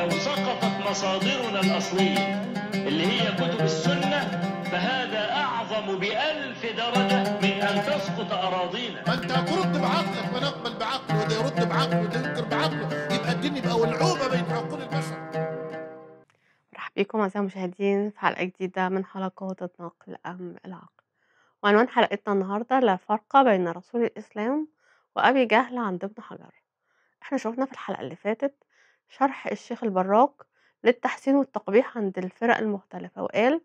لو سقطت مصادرنا الأصلية اللي هي كتب السنة فهذا أعظم بألف درجة من أن تسقط أراضينا فأنت أنت ترد بعقلك ونقبل بعقله وده يرد بعقله وده ينكر بعقله يبقى الدين يبقى ولعوبة بين عقول البشر مرحبا بكم أعزائي المشاهدين في حلقة جديدة من حلقات النقل أم العقل وعنوان حلقتنا النهاردة لا فرق بين رسول الإسلام وأبي جهل عند ابن حجر احنا شوفنا في الحلقة اللي فاتت شرح الشيخ البراك للتحسين والتقبيح عند الفرق المختلفة وقال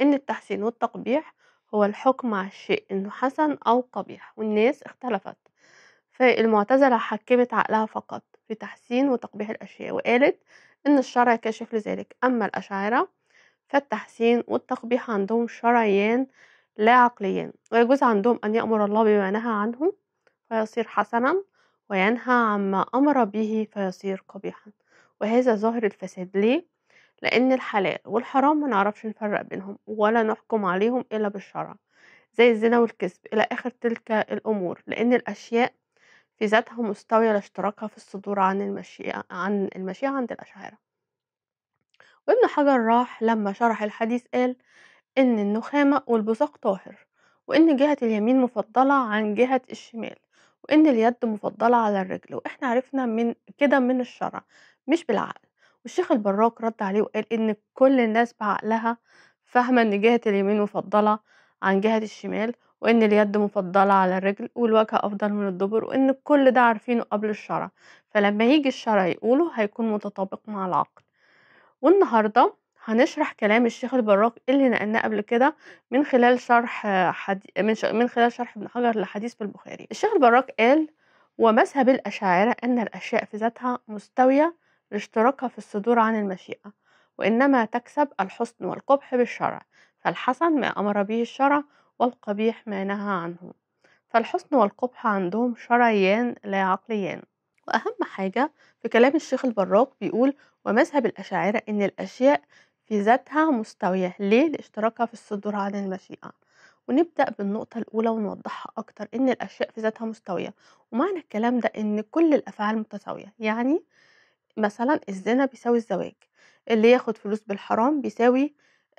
إن التحسين والتقبيح هو الحكم على الشيء إنه حسن أو قبيح والناس اختلفت فالمعتزلة حكمت عقلها فقط في تحسين وتقبيح الأشياء وقالت إن الشرع كاشف لذلك أما الأشاعرة فالتحسين والتقبيح عندهم شرعيان لا عقليان ويجوز عندهم أن يأمر الله بما نهى عنه فيصير حسنا وينهى عما أمر به فيصير قبيحا وهذا ظاهر الفساد ليه؟ لأن الحلال والحرام ما نعرفش نفرق بينهم ولا نحكم عليهم إلا بالشرع زي الزنا والكسب إلى آخر تلك الأمور لأن الأشياء في ذاتها مستوية لاشتراكها في الصدور عن المشيئة عن المشيئة عند الأشاعرة وابن حجر راح لما شرح الحديث قال إن النخامة والبزاق طاهر وإن جهة اليمين مفضلة عن جهة الشمال وإن اليد مفضلة على الرجل وإحنا عرفنا من كده من الشرع مش بالعقل والشيخ البراك رد عليه وقال إن كل الناس بعقلها فاهمة إن جهة اليمين مفضلة عن جهة الشمال وإن اليد مفضلة على الرجل والوجه أفضل من الدبر وإن كل ده عارفينه قبل الشرع فلما يجي الشرع يقوله هيكون متطابق مع العقل والنهارده هنشرح كلام الشيخ البراك اللي نقلناه قبل كده من خلال شرح حدي... من, ش... من خلال شرح ابن حجر لحديث في البخاري الشيخ البراك قال ومذهب الأشاعرة أن الأشياء في ذاتها مستوية لاشتراكها في الصدور عن المشيئة وإنما تكسب الحسن والقبح بالشرع فالحسن ما أمر به الشرع والقبيح ما نهى عنه فالحسن والقبح عندهم شرعيان لا عقليان وأهم حاجة في كلام الشيخ البراك بيقول ومذهب الأشاعرة إن الأشياء في ذاتها مستوية ليه لاشتراكها في الصدور عن المشيئة ونبدأ بالنقطة الأولى ونوضحها أكتر إن الأشياء في ذاتها مستوية ومعنى الكلام ده إن كل الأفعال متساوية يعني مثلا الزنا بيساوي الزواج اللي ياخد فلوس بالحرام بيساوي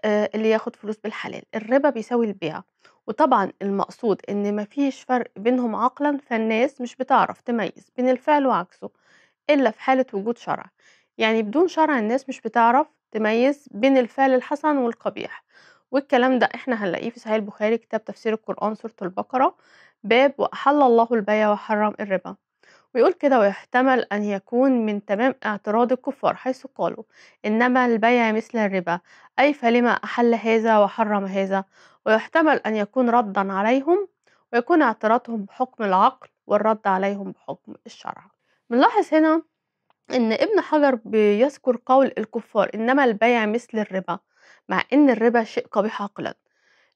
آه اللي ياخد فلوس بالحلال الربا بيساوي البيع وطبعا المقصود ان مفيش فرق بينهم عقلا فالناس مش بتعرف تميز بين الفعل وعكسه الا في حالة وجود شرع يعني بدون شرع الناس مش بتعرف تميز بين الفعل الحسن والقبيح والكلام ده احنا هنلاقيه في صحيح البخاري كتاب تفسير القرآن سورة البقرة باب وأحل الله البيع وحرم الربا ويقول كده ويحتمل أن يكون من تمام اعتراض الكفار حيث قالوا إنما البيع مثل الربا أي فلما أحل هذا وحرم هذا ويحتمل أن يكون ردا عليهم ويكون اعتراضهم بحكم العقل والرد عليهم بحكم الشرع بنلاحظ هنا إن ابن حجر بيذكر قول الكفار إنما البيع مثل الربا مع إن الربا شيء قبيح عقلا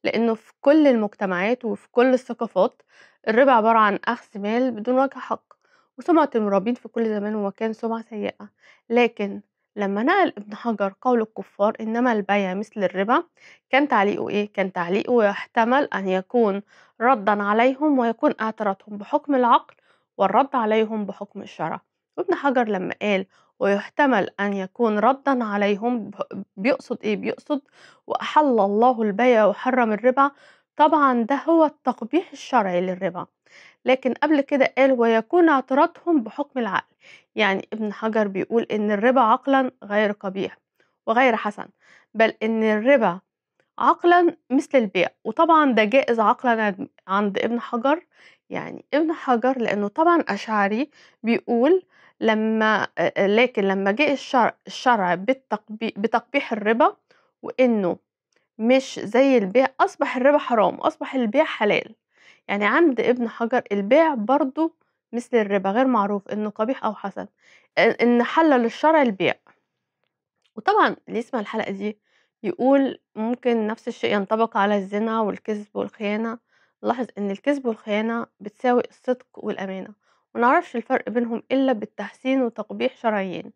لأنه في كل المجتمعات وفي كل الثقافات الربا عبارة عن أخذ مال بدون وجه حق وسمعة المرابين في كل زمان ومكان سمعة سيئة لكن لما نقل ابن حجر قول الكفار إنما البيع مثل الربا كان تعليقه إيه؟ كان تعليقه يحتمل أن يكون ردا عليهم ويكون اعتراضهم بحكم العقل والرد عليهم بحكم الشرع وابن حجر لما قال ويحتمل أن يكون ردا عليهم بيقصد إيه بيقصد وأحل الله البيع وحرم الربا طبعا ده هو التقبيح الشرعي للربا لكن قبل كده قال ويكون اعتراضهم بحكم العقل يعني ابن حجر بيقول ان الربا عقلا غير قبيح وغير حسن بل ان الربا عقلا مثل البيع وطبعا ده جائز عقلا عند ابن حجر يعني ابن حجر لانه طبعا اشعري بيقول لما لكن لما جه الشرع, الشرع بتقبيح الربا وانه مش زي البيع اصبح الربا حرام اصبح البيع حلال يعني عند ابن حجر البيع برضو مثل الربا غير معروف انه قبيح او حسن ان حلل الشرع البيع وطبعا اللي يسمع الحلقه دي يقول ممكن نفس الشيء ينطبق على الزنا والكذب والخيانه لاحظ ان الكذب والخيانه بتساوي الصدق والامانه منعرفش الفرق بينهم إلا بالتحسين وتقبيح شرعيين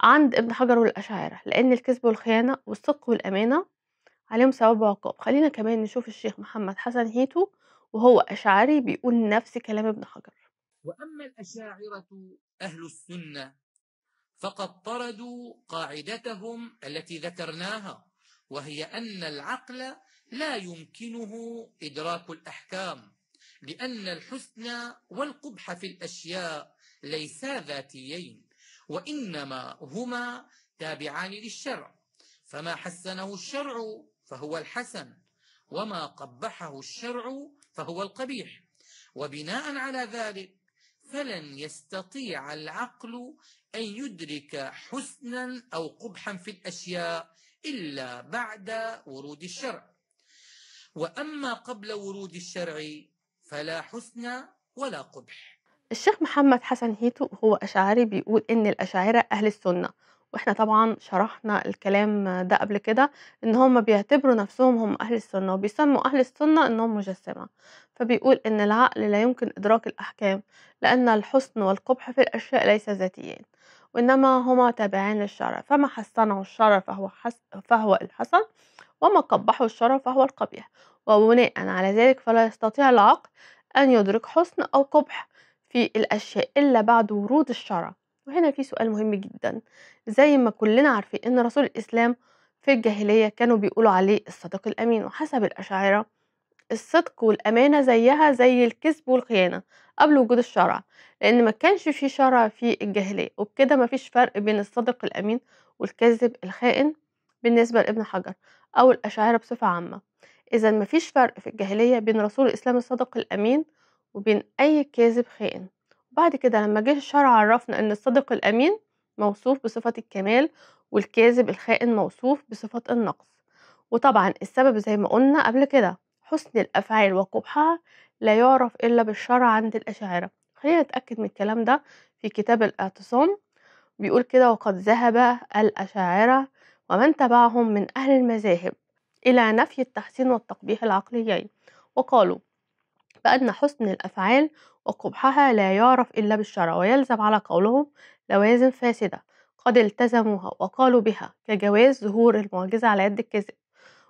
عند ابن حجر والأشاعرة لأن الكذب والخيانة والصدق والأمانة عليهم ثواب وعقاب خلينا كمان نشوف الشيخ محمد حسن هيتو وهو أشعري بيقول نفس كلام ابن حجر وأما الأشاعرة أهل السنة فقد طردوا قاعدتهم التي ذكرناها وهي أن العقل لا يمكنه إدراك الأحكام لأن الحسن والقبح في الأشياء ليسا ذاتيين وإنما هما تابعان للشرع فما حسنه الشرع فهو الحسن وما قبحه الشرع فهو القبيح وبناء على ذلك فلن يستطيع العقل أن يدرك حسنا أو قبحا في الأشياء إلا بعد ورود الشرع وأما قبل ورود الشرع فلا حسن ولا قبح الشيخ محمد حسن هيتو هو أشعري بيقول إن الأشاعرة أهل السنة واحنا طبعا شرحنا الكلام ده قبل كده ان هم بيعتبروا نفسهم هم اهل السنة وبيسموا اهل السنة انهم مجسمة فبيقول ان العقل لا يمكن ادراك الاحكام لان الحسن والقبح في الاشياء ليس ذاتيين وانما هما تابعان للشرع فما حسنه الشرع فهو, حس فهو الحسن وما قبحه الشرع فهو القبيح وبناء على ذلك فلا يستطيع العقل أن يدرك حسن أو قبح في الأشياء إلا بعد ورود الشرع وهنا في سؤال مهم جدا زي ما كلنا عارفين إن رسول الإسلام في الجاهلية كانوا بيقولوا عليه الصدق الأمين وحسب الأشاعرة الصدق والأمانة زيها زي الكذب والخيانة قبل وجود الشرع لأن ما كانش في شرع في الجاهلية وبكده ما فيش فرق بين الصدق الأمين والكذب الخائن بالنسبة لابن حجر أو الأشاعرة بصفة عامة إذا مفيش فرق في الجاهلية بين رسول الإسلام الصادق الأمين وبين أي كاذب خائن وبعد كده لما جه الشرع عرفنا إن الصادق الأمين موصوف بصفة الكمال والكاذب الخائن موصوف بصفة النقص وطبعا السبب زي ما قلنا قبل كده حسن الأفعال وقبحها لا يعرف إلا بالشرع عند الأشاعرة خلينا نتأكد من الكلام ده في كتاب الاعتصام بيقول كده وقد ذهب الأشاعرة ومن تبعهم من أهل المذاهب إلى نفي التحسين والتقبيح العقليين وقالوا بأن حسن الأفعال وقبحها لا يعرف إلا بالشرع ويلزم على قولهم لوازم فاسدة قد التزموها وقالوا بها كجواز ظهور المعجزة على يد الكذب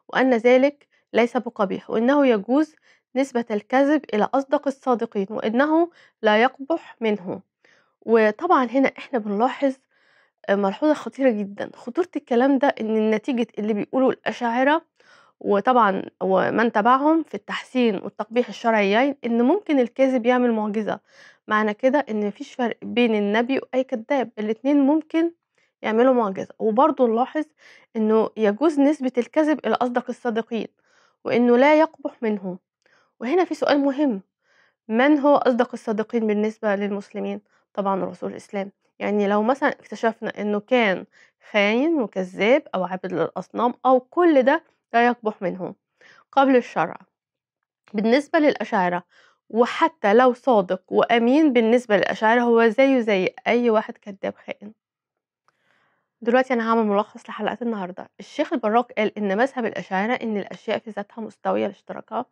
وأن ذلك ليس بقبيح وأنه يجوز نسبة الكذب إلى أصدق الصادقين وأنه لا يقبح منه وطبعا هنا إحنا بنلاحظ آه، ملحوظة خطيرة جدا خطورة الكلام ده إن نتيجة اللي بيقوله الأشاعرة وطبعا ومن تبعهم في التحسين والتقبيح الشرعيين ان ممكن الكاذب يعمل معجزه معنى كده ان مفيش فرق بين النبي واي كذاب الاتنين ممكن يعملوا معجزه وبرضه نلاحظ انه يجوز نسبه الكذب الى اصدق الصادقين وانه لا يقبح منهم وهنا في سؤال مهم من هو اصدق الصادقين بالنسبه للمسلمين طبعا رسول الاسلام يعني لو مثلا اكتشفنا انه كان خاين وكذاب او عابد للاصنام او كل ده لا يقبح منه قبل الشرع بالنسبة للأشاعرة وحتى لو صادق وأمين بالنسبة للأشاعرة هو زيه زي أي واحد كذاب خائن دلوقتي أنا هعمل ملخص لحلقة النهاردة الشيخ البراك قال إن مذهب الأشاعرة إن الأشياء في ذاتها مستوية لاشتراكها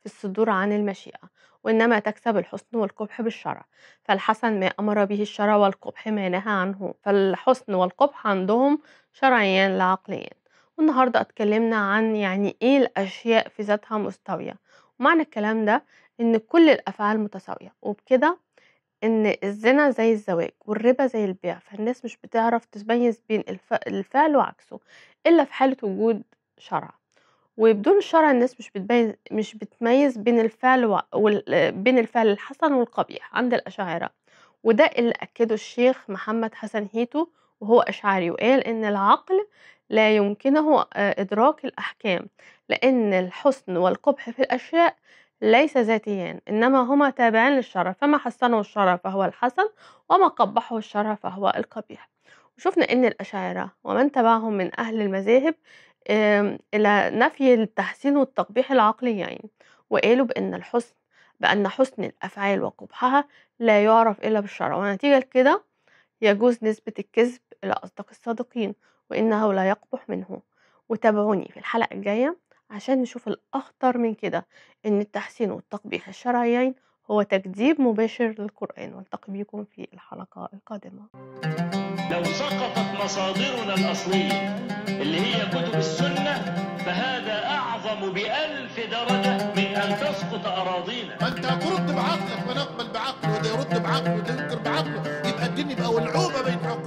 في الصدور عن المشيئة وإنما تكسب الحسن والقبح بالشرع فالحسن ما أمر به الشرع والقبح ما نهى عنه فالحسن والقبح عندهم شرعيان لا عقليان والنهاردة اتكلمنا عن يعني ايه الاشياء في ذاتها مستوية ومعنى الكلام ده ان كل الافعال متساوية وبكده ان الزنا زي الزواج والربا زي البيع فالناس مش بتعرف تميز بين الفعل وعكسه الا في حالة وجود شرع وبدون شرع الناس مش بتميز مش بتميز بين الفعل و... وال... بين الفعل الحسن والقبيح عند الأشاعرة وده اللي أكده الشيخ محمد حسن هيتو وهو أشعري وقال إن العقل لا يمكنه آه، إدراك الأحكام لأن الحسن والقبح في الأشياء ليس ذاتيان إنما هما تابعان للشرع فما حسنه الشرع فهو الحسن وما قبحه الشرع فهو القبيح وشفنا إن الأشاعرة ومن تبعهم من أهل المذاهب إلى نفي التحسين والتقبيح العقليين وقالوا بأن الحسن بأن حسن الأفعال وقبحها لا يعرف إلا بالشرع ونتيجة كده يجوز نسبة الكذب إلى أصدق الصادقين وإنه لا يقبح منه وتابعوني في الحلقة الجاية عشان نشوف الأخطر من كده إن التحسين والتقبيح الشرعيين هو تكذيب مباشر للقرآن والتقي بكم في الحلقة القادمة لو سقطت مصادرنا الأصلية اللي هي كتب السنة فهذا أعظم بألف درجة من أن تسقط أراضينا أنت ترد بعقلك ونقبل بعقله وده يرد بعقله وده ينكر بعقله يبقى الدين يبقى ولعوبة بين